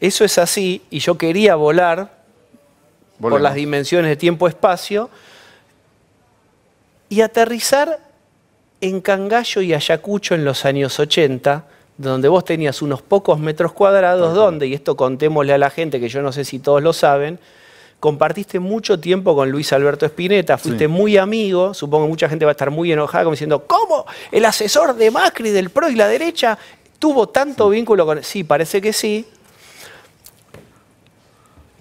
eso es así y yo quería volar por las dimensiones de tiempo-espacio y aterrizar en Cangallo y Ayacucho en los años 80, donde vos tenías unos pocos metros cuadrados, donde, y esto contémosle a la gente que yo no sé si todos lo saben, compartiste mucho tiempo con Luis Alberto Espineta, fuiste muy amigo, supongo que mucha gente va a estar muy enojada como diciendo, ¿cómo? El asesor de Macri, del PRO y la derecha tuvo tanto vínculo con... Sí, parece que sí,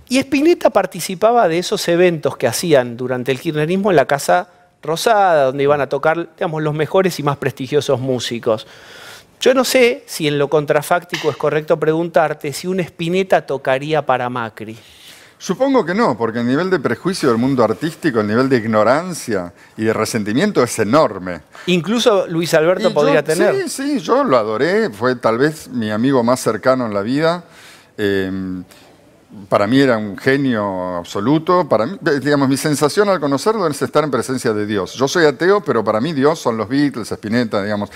y Spinetta participaba de esos eventos que hacían durante el kirchnerismo en la Casa Rosada, donde iban a tocar digamos, los mejores y más prestigiosos músicos. Yo no sé si en lo contrafáctico es correcto preguntarte si un Spinetta tocaría para Macri. Supongo que no, porque el nivel de prejuicio del mundo artístico, el nivel de ignorancia y de resentimiento es enorme. Incluso Luis Alberto podría tener. Sí, sí, yo lo adoré, fue tal vez mi amigo más cercano en la vida. Eh, para mí era un genio absoluto. Para eh, digamos, mi sensación al conocerlo es estar en presencia de Dios. Yo soy ateo, pero para mí Dios son los Beatles, Spinetta, digamos.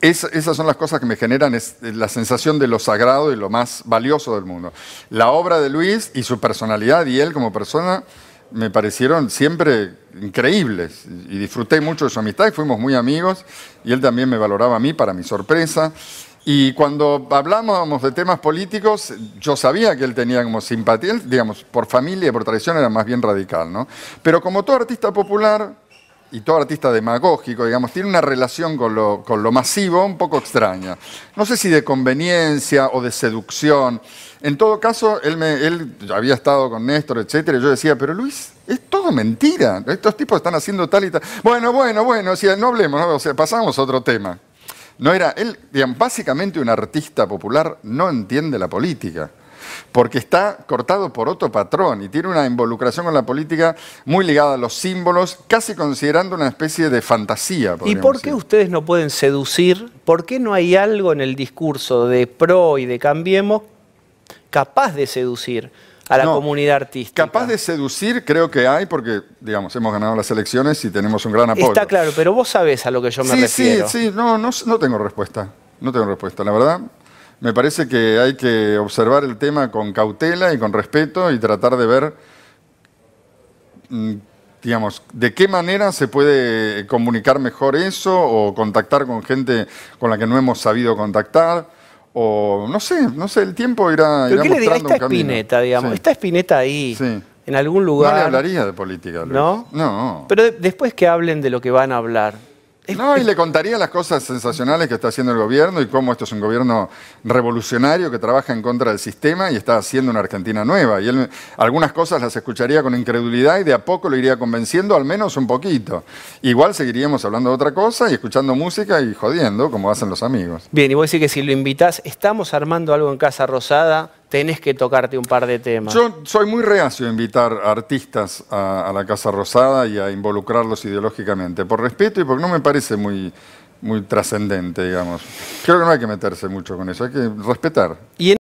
esas son las cosas que me generan eh, la sensación de lo sagrado y lo más valioso del mundo. La obra de Luis y su personalidad y él como persona me parecieron siempre increíbles y disfruté mucho de su amistad y fuimos muy amigos y él también me valoraba a mí para mi sorpresa. Y cuando hablábamos de temas políticos, yo sabía que él tenía como simpatía, digamos, por familia y por tradición era más bien radical, ¿no? Pero como todo artista popular y todo artista demagógico, digamos, tiene una relación con lo, masivo un poco extraña. No sé si de conveniencia o de seducción. En todo caso, él, me, él había estado con Néstor, etcétera, y yo decía, pero Luis, es todo mentira. Estos tipos están haciendo tal y tal. Bueno, bueno, bueno, o no hablemos, o sea, pasamos a otro tema. No era, él, digamos, básicamente un artista popular no entiende la política, porque está cortado por otro patrón y tiene una involucración con la política muy ligada a los símbolos, casi considerando una especie de fantasía. ¿Y por qué ustedes no pueden seducir? ¿Por qué no hay algo en el discurso de PRO y de Cambiemos capaz de seducir? a la comunidad artística. Capaz de seducir, creo que hay, porque, digamos, hemos ganado las elecciones y tenemos un gran apoyo. Está claro, pero vos sabés a lo que yo me refiero. Sí, sí, no, no, no tengo respuesta. No tengo respuesta. La verdad, me parece que hay que observar el tema con cautela y con respeto y tratar de ver, mm, digamos, de qué manera se puede comunicar mejor eso o contactar con gente con la que no hemos sabido contactar o no sé, no sé, el tiempo irá, ¿Pero qué le esta espineta, digamos, ¿Esta espineta ahí, en algún lugar. No le hablaría de política, ¿No? No. Pero después que hablen de lo que van a hablar, no, y le contaría las cosas sensacionales que está haciendo el gobierno y cómo esto es un gobierno revolucionario que trabaja en contra del sistema y está haciendo una Argentina nueva. Y él algunas cosas las escucharía con incredulidad y de a poco lo iría convenciendo, al menos un poquito. Igual seguiríamos hablando de otra cosa y escuchando música y jodiendo, como hacen los amigos. Bien, y a decir que si lo invitas, estamos armando algo en Casa Rosada tenés que tocarte un par de temas. Yo soy muy reacio a invitar artistas a, la Casa Rosada y a involucrarlos ideológicamente, por respeto y porque no me parece muy, muy trascendente, digamos. Creo que no hay que meterse mucho con eso, hay que respetar.